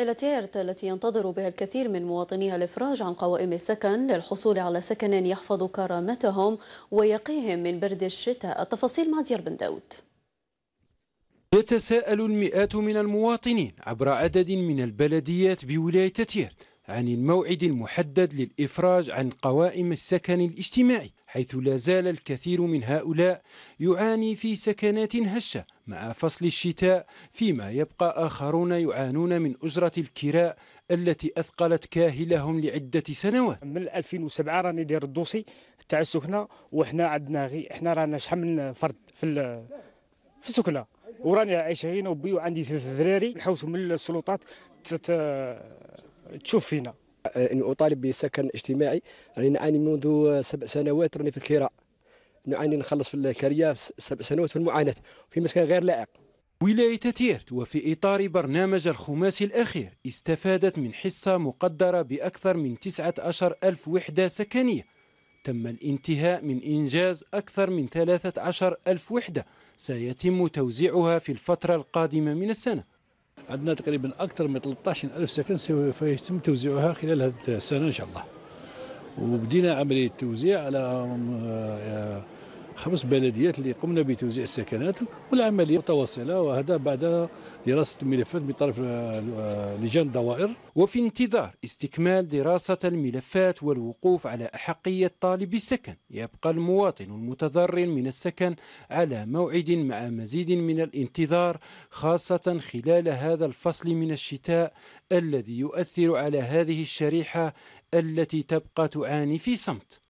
الاتيرت التي ينتظر بها الكثير من مواطنيها الافراج عن قوائم السكن للحصول على سكن يحفظ كرامتهم ويقيهم من برد الشتاء التفاصيل مع ديار بن داود يتساءل المئات من المواطنين عبر عدد من البلديات بولاية تيرت عن الموعد المحدد للإفراج عن قوائم السكن الاجتماعي حيث لا زال الكثير من هؤلاء يعاني في سكنات هشة مع فصل الشتاء فيما يبقى آخرون يعانون من أجرة الكراء التي أثقلت كاهلهم لعدة سنوات من 2007 راني دير الدوسي تاع السكنة وحنا عندنا غي احنا رانا شحال من فرد في في السكنة وراني عايشة هنا وبي وعندي ثلاث ذراري نحوسوا من السلطات تشوف فينا آه، اني اطالب بسكن اجتماعي راني نعاني منذ سبع سنوات راني في الكراء نعاني نخلص في الكريا سبع سنوات في المعاناة في مسكن غير لائق ولاية تيرت وفي إطار برنامج الخماسي الأخير استفادت من حصة مقدرة بأكثر من 19 ألف وحدة سكنية تم الانتهاء من إنجاز أكثر من 13 ألف وحدة سيتم توزيعها في الفترة القادمة من السنة عندنا تقريبا اكثر من 13 الف سكن سوف يتم توزيعها خلال هذه السنه ان شاء الله وبدينا عمليه توزيع على آه، خمس بلديات اللي قمنا بتوزيع السكنات والعملية متواصلة وهذا بعد دراسة الملفات من طرف لجان الدوائر وفي انتظار استكمال دراسة الملفات والوقوف على أحقية طالب السكن يبقى المواطن المتضرر من السكن على موعد مع مزيد من الانتظار خاصة خلال هذا الفصل من الشتاء الذي يؤثر على هذه الشريحة التي تبقى تعاني في صمت